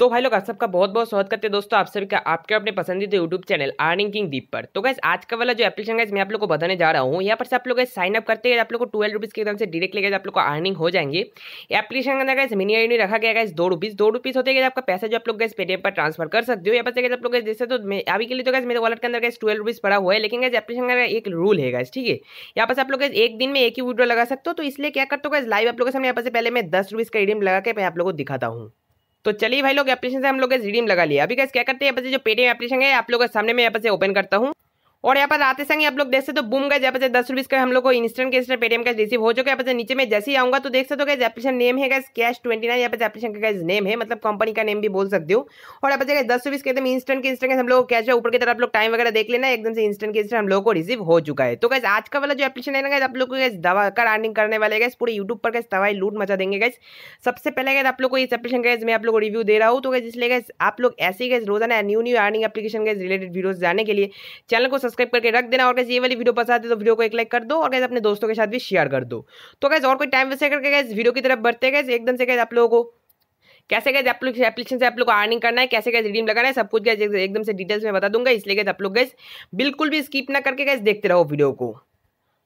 तो भाई लोग आप सबका बहुत बहुत स्वागत करते हैं दोस्तों आप सभी का आपके अपने पसंदीदा YouTube channel earning king Deep पर तो गैस आज का वाला जो एप्लीकेशन गैस मैं आप लोग को बताने जा रहा हूँ यहाँ पर से आप लोग साइन अप करते हैं आप लोग को ट्वेल्व रुपीज़ के एकदम से डायरेक्ट लेकर आप लोग को अर्निंग हो जाएंगे एप्लीकेशन के अंदर गैस मिनी आई डी रखा गया गैस दो रुपीज़ दो रुपीज़ होते गए आपका पैसा जो आप लोग गैस पेटीएम पर ट्रांसफर कर सकते हो यहाँ पर आप लोग जैसे तो अभी के लिए तो गैस मेरे वॉलेट के अंदर गैस ट्वेल्व रुपीज़ पड़ा हुआ है लेकिन गैस एप्लीकेशन का एक रूल है गैस ठीक है यहाँ पर आप लोग एक दिन में एक ही वीडियो लगा सकते हो तो इसलिए क्या करते हो गैस लाइव आप लोग के सामने यहाँ पर पहले मैं दस रुपीज़ का एडीएम लगा के मैं आप लोग को दिखाता हूँ तो चलिए भाई लोग एप्लीकेशन से हम लोग रिडीम लगा लिया अभी कैसे क्या करते हैं यहाँ पर जो पेटीएम एप्लीकेशन है आप लोगों के सामने मैं यहाँ पर से ओपन करता हूँ और यहाँ पर आते संग आप लोग देख सकते हो तो बूम गए जहाँ दस रुपीस का हम लोग को instant cash Paytm cash receive हो चुके यहाँ यहाँ नीचे में जैसे ही आऊंगा तो देख सकते हो गए एप्लीकेशन नेम है गैस कैश ट्वेंटी नाइन यहाँ पर एप्लीकेशन का गैस नेम है मतलब कंपनी का नेम भी बोल सकते हो और यहाँ पर दस रुपीस के एकदम इंस्टेंट के इंस्टेंट हम लोग कैश है ऊपर की तरफ आप लोग टाइम वगैरह देख लेना एकदम से इंस्टेंट कैसे इंस्टेंट हम लोग को रिसीव हो चुका है तो गैस आज का वाला जो एप्लीकेशन है ना गैस आप लोग को गैस दवा का अर्निंग करने वाले गैस पूरे यूट्यूब पर गैस दवाई लूट मचा देंगे गैस सबसे पहले गैस आप लोग को इस एप्लीकेशन गैस मैं आप लोग को रिव्यू दे रहा हूँ तो गैस इसलिए गैस आप लोग ऐसे ही गैस रोजाना new new earning application guys related videos जाने के लिए चैनल को सब्सक्राइब करके रख देना और कैसे ये वाली वीडियो पसंद आती है तो वीडियो को एक लाइक कर दो और कैसे अपने दोस्तों के साथ भी शेयर कर दो तो कैसे और कोई टाइम वैसे करके कैसे वीडियो की तरफ बढ़ते गए एकदम से कैसे आप लोगों को कैसे कैसे आप लोग एप्लीकेशन से आप लोग को अर्निंग करना है कैसे कैसे रिडीम लगाना है सब कुछ कैसे एकदम से डिटेल्स में बता दूंगा इसलिए कैसे आप लोग गैस बिल्कुल भी स्किप ना करके गैस देखते रहो वीडियो को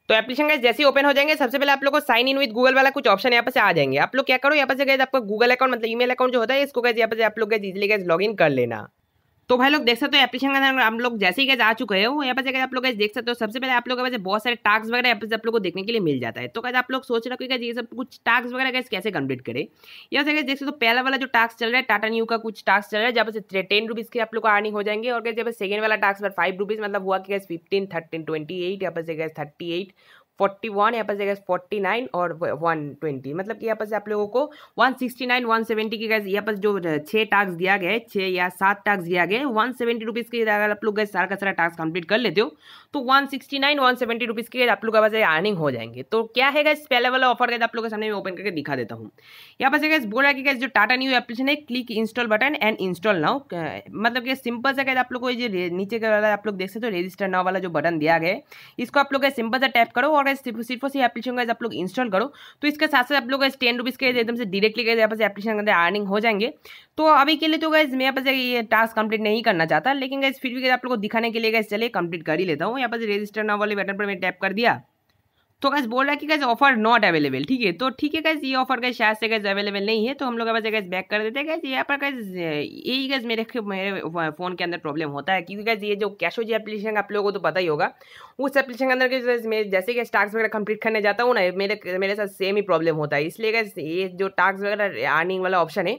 तो एप्लीकेशन गैस जैसे ही ओपन हो जाएंगे सबसे पहले आप लोग को साइन इन विद गूगल वाला कुछ ऑप्शन यहाँ पर से आ जाएंगे आप लोग क्या करो यहाँ पर से आपका गूगल अकाउंट मतलब ईमेल अकाउंट जो होता है इसको कैसे यहाँ पर आप लोग गैस इजिली गैस लॉग कर लेना तो भाई लोग देख सकते हो एप्लीकेशन के अंदर हम लोग जैसे ही कैसे आ चुके हो यहाँ पर आप लोग देख सकते हो सबसे पहले आप लोग वैसे बहुत सारे टास्क वगैरह यहाँ पर आप लोग को देखने के लिए मिल जाता है तो कैसे आप लोग सोच रहे हो कि ये सब कुछ टास्क वगैरह कैसे कैसे कंप्लीट करें या से देख सकते हो पहला वाला जो टास्क चल रहा है टाटा न्यू का कुछ टास्क चल रहा है जब से टेन रुपीज़ के आप लोग को अर्निंग हो जाएंगे और जब सेकंड वाला टास्क पर फाइव रुपीज़ मतलब हुआ कि कैसे फिफ्टीन थर्टीन ट्वेंटी एट यहाँ पर guys thirty eight forty one यहाँ पर जाएगा फोर्टी नाइन और वन ट्वेंटी मतलब कि यहाँ पर आप लोगों को one sixty nine one seventy के गैस यहाँ पर जो छः टास्क दिया गया है छः या सात टास्क दिया गया है वन सेवेंटी रुपीज़ के अगर आप लोग गए सारा का सारा टास्क कंप्लीट कर लेते हो तो one sixty nine one seventy rupees के आप लोग पास अर्निंग हो जाएंगे तो क्या है गैस पहले वाला ऑफर गैस आप लोगों के सामने में ओपन करके दिखा देता हूँ यहाँ पर गैस बोल रहा है कि गैस जो टाटा न्यू एप्लीकेशन है click install button and install now मतलब कि सिंपल सा गैस आप लोग को ये नीचे का वाला आप लोग देख सकते हो रजिस्टर नाउ वाला जो बटन दिया गया है इसको आप लोग सिंपल सा टैप करो और और सिर्फ और सिर्फ एप्लीकेशन गाइज आप लोग इंस्टॉल करो तो इसके साथ साथ आप लोग टेन रुपीज़ के एकदम से डायरेक्टली गए पास एप्लीकेशन के अंदर अर्निंग हो जाएंगे तो अभी के लिए तो गाइज मैं यहाँ पर ये टास्क कंप्लीट नहीं करना चाहता लेकिन गाइज फिर भी आप लोग को दिखाने के लिए गाइज चले कंप्लीट कर ही लेता हूँ यहाँ पर रजिस्टर ना वाले बटन पर मैं टैप कर दिया तो गैस बोल रहा है कि गैस ऑफर नॉट अवेलेबल ठीक है तो ठीक है गैस ये ऑफर गैस शायद से गैस अवेलेबल नहीं है तो हम लोग अब गैस बैक कर देते हैं गैस यहाँ पर गैस यही गैस मेरे मेरे फ़ोन के अंदर प्रॉब्लम होता है क्योंकि गैस ये जो कैशो जी एप्लीकेशन आप लोगों को तो पता ही होगा उस एप्लीकेशन के अंदर जैसे कि टास्क वगैरह कंप्लीट करने जाता हूँ ना मेरे मेरे साथ सेम ही प्रॉब्लम होता है इसलिए गैस ये जो टास्क वगैरह अर्निंग वाला ऑप्शन है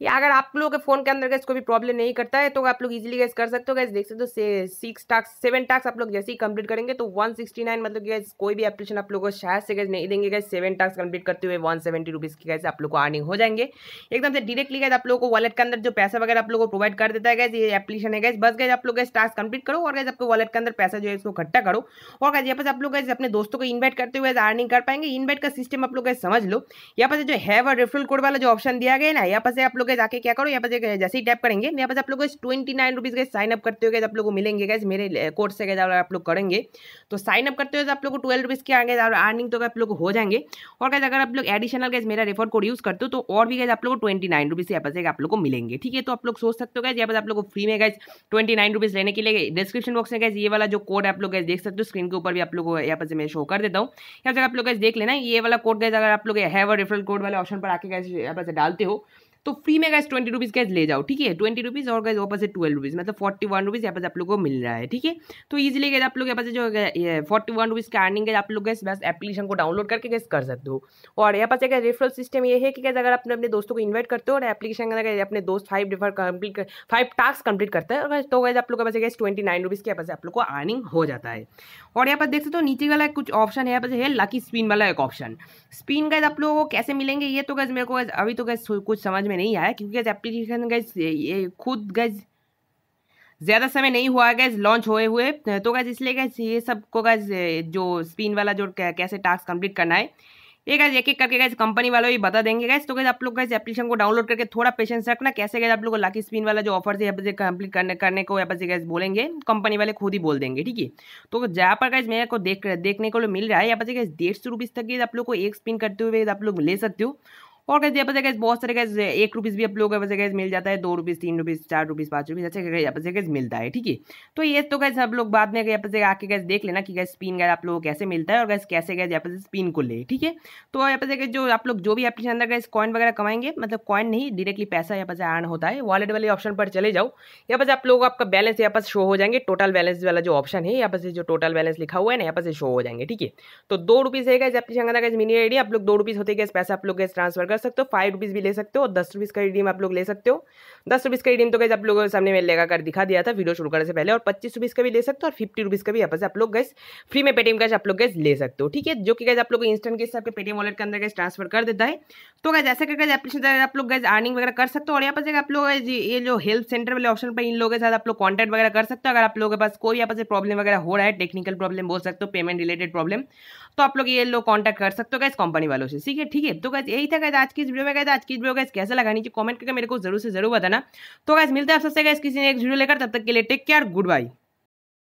ये अगर आप लोगों के फ़ोन के अंदर गैस कोई भी प्रॉब्लम नहीं करता है तो आप लोग इजीली गैस कर सकते हो गैस देख सकते हो सिक्स टास्क सेवन टास्क आप लोग जैसे ही कंप्लीट करेंगे तो वन सिक्सटी नाइन मतलब गैस कोई भी एप्लीकेशन आप लोगों को शायद से गैस नहीं देंगे गैस सेवन टास्क कंप्लीट करते हुए वन सेवेंटी रुपीज़ की गैस आप लोग को आर्निंग हो जाएंगे एकदम से डायरेक्टली गैस आप लोगों को वॉलेट के अंदर जो पैसा वगैरह आप लोग को प्रोवाइड कर देता है गैस ये एप्लीकेशन है गैस बस गैस आप लोग गैस टास्क कंप्लीट करो और गैस आपको वॉलेट के अंदर पैसा जो है इसको इकट्ठा करो और गैस यहाँ पर आप लोग गैस अपने दोस्तों को इन्वाइट करते हुए अर्निंग कर पाएंगे इन्वाइट का सिस्टम आप लोग गैस समझ लो यहाँ पर जो है रेफरल कोड वाला जो ऑप्शन दिया गया ना यहाँ पर आप लोग गए जाके क्या करो यहाँ पर जैसे ही टैप करेंगे यहाँ पर आप लोग ट्वेंटी नाइन रुपीज़ गए साइन अप करते हो गए आप लोग को मिलेंगे गए मेरे कोर्स से गए आप लोग करेंगे तो साइन अप करते हो आप लोग को ट्वेल्व रुपीज़ के आगे अर्निंग तो आप लोग हो जाएंगे और गैस अगर आप लोग एडिशनल गए मेरा रेफर कोड यूज़ करते हो तो और भी गए आप लोग को ट्वेंटी नाइन रुपीज़ यहाँ पर आप लोग को मिलेंगे ठीक है तो आप लोग सोच सकते हो गए यहाँ पर आप लोग को फ्री में गए ट्वेंटी नाइन रुपीज़ लेने के लिए डिस्क्रिप्शन बॉक्स में गए ये वाला जो कोड आप लोग गैस देख सकते हो स्क्रीन के ऊपर भी आप लोग यहाँ पर मैं शो कर देता हूँ यहाँ पर आप लोग गैस देख लेना ये वाला कोड गए अगर आप लोग हैव और रेफरल कोड वाले ऑप्शन पर आके गए यहाँ पर डालते हो तो फ्री में गैस ट्वेंटी रुपीज़ गैस ले जाओ ठीक है ट्वेंटी रुपीज़ और गैस वापस से ट्वेल्व रुपीज़ मतलब फोर्टी वन रुपीज़ यहाँ पास आप लोग को मिल रहा है ठीक है तो ईजिली गैस आप लोग यहाँ पास जो फोर्टी वन रुपीज़ का अर्निंग है आप लोग गैस बस एप्लीकेशन को डाउनलोड करके गैस कर सकते हो और यहाँ पास एक रेफरल सिस्टम ये है कि गैस अगर अपने अपने दोस्तों को इन्वाइट करते हो और एप्लीकेशन के अपने दोस्त five refer complete five task complete करता है तो गैस आप लोग के पास गैस ट्वेंटी नाइन रुपीज़ के यहाँ पास आप लोग को अर्निंग हो जाता है और यहाँ पर देख सकते हो नीचे वाला कुछ ऑप्शन है यहाँ पर है लकी स्पिन वाला एक ऑप्शन स्पिन गैस आप लोगों को कैसे मिलेंगे ये तो गैस मेरे को अभी तो गैस कुछ समझ में में नहीं आया क्योंकि गैस एप्लीकेशन गैस ये खुद गैस ज़्यादा समय नहीं हुआ गैस लॉन्च हुए हुए तो गैस इसलिए गैस ये सबको गैस जो स्पिन वाला जो कैसे टास्क कंप्लीट करना है ये गैस एक एक करके गैस कंपनी वालों ही बता देंगे गैस तो गैस आप लोग गैस एप्लीकेशन को डाउनलोड करके थोड़ा पेशेंस रखना कैसे गैस आप लोग को लाकी स्पिन वाला जो ऑफर से यहाँ पर कंप्लीट करने करने को यहाँ से गैस बोलेंगे कंपनी वाले खुद ही बोल देंगे ठीक है तो जहाँ पर गैस मेरे को देख देखने को मिल रहा है यहाँ पर गैस डेढ़ सौ रुपीज़ तक गैस आप लोग को एक स्पिन करते हुए आप लोग ले सकते हो और कैसे यहाँ पर गैस बहुत सारे गैस एक रुपीज़ भी आप लोगों के गैस मिल जाता है दो रुपीज़ तीन रुपीज़ चार रुपीज़ पाँच रुपीज़ अच्छा यहाँ पर गैस मिलता है ठीक है तो ये तो कैसे आप लोग बाद में यहाँ पर आके गैस देख लेना कि गैस स्पिन गैस आप लोगों को कैसे मिलता है और गैस कैसे गैस यहाँ पर स्पिन को ले ठीक है तो यहाँ पर जो आप लोग जो भी एप्लीकेशन अंदर गैस कॉइन वगैरह कमाएंगे मतलब कॉइन नहीं डायरेक्टली पैसा यहाँ पर अर्न होता है वॉलेट वाले ऑप्शन पर चले जाओ यहाँ पर आप लोगों आपका बैलेंस यहाँ पर शो हो जाएंगे टोटल बैलेंस वाला जो ऑप्शन है यहाँ पर जो टोटल बैलेंस लिखा हुआ है ना यहाँ पर शो हो जाएंगे ठीक है तो दो रुपीज़ है गैस एप्लीकेशन अंदर गैस मिनी आई आप लोग दो रुपीज़ होते गैस पैसा आप लोग गैस ट्रांसफर कर सकते हो फाइव रुपीज़ भी ले सकते हो और दस रुपीज़ का रिडीम आप लोग ले सकते हो दस रुपीज़ का रिडीम तो गैस आप लोगों के सामने मैंने लेगा कर दिखा दिया था वीडियो शुरू करने से पहले और पच्चीस रुपीज़ का भी ले सकते हो और फिफ्टी रुपीज़ का भी यहाँ से आप लोग गैस फ्री में पेटीएम कैश आप लोग गैस ले सकते हो ठीक है जो कि गैस आप लोग इंस्टेंट कैसे आपके पेटीएम वॉलेट के अंदर गैस ट्रांसफर कर देता है तो गैस ऐसा करके एप्लीकेशन आप लोग गैस अर्निंग वगैरह कर सकते हो और यहाँ पर आप लोग ये जो हेल्थ सेंटर वाले ऑप्शन पर इन लोगों के साथ आप लोग कॉन्टैक्ट वगैरह कर सकते हो अगर आप लोगों के पास कोई यहाँ पर प्रॉब्लम वगैरह हो रहा है टेक्निकल प्रॉब्लम बोल सकते हो पेमेंट रिलेटेड प्रॉब्लम तो आप लोग ये लोग कॉन्टैक्ट कर सकते हो गए कंपनी वालों से ठीक है ठीक है तो गैस यही था गैस आज की इस वीडियो में गए आज की वीडियो गैस कैसे लगा नीचे कमेंट करके मेरे को जरूर से जरूर बताना तो गैस मिलते हैं आप सबसे गैस किसी ने एक वीडियो लेकर तब तक के लिए टेक केयर गुड बाई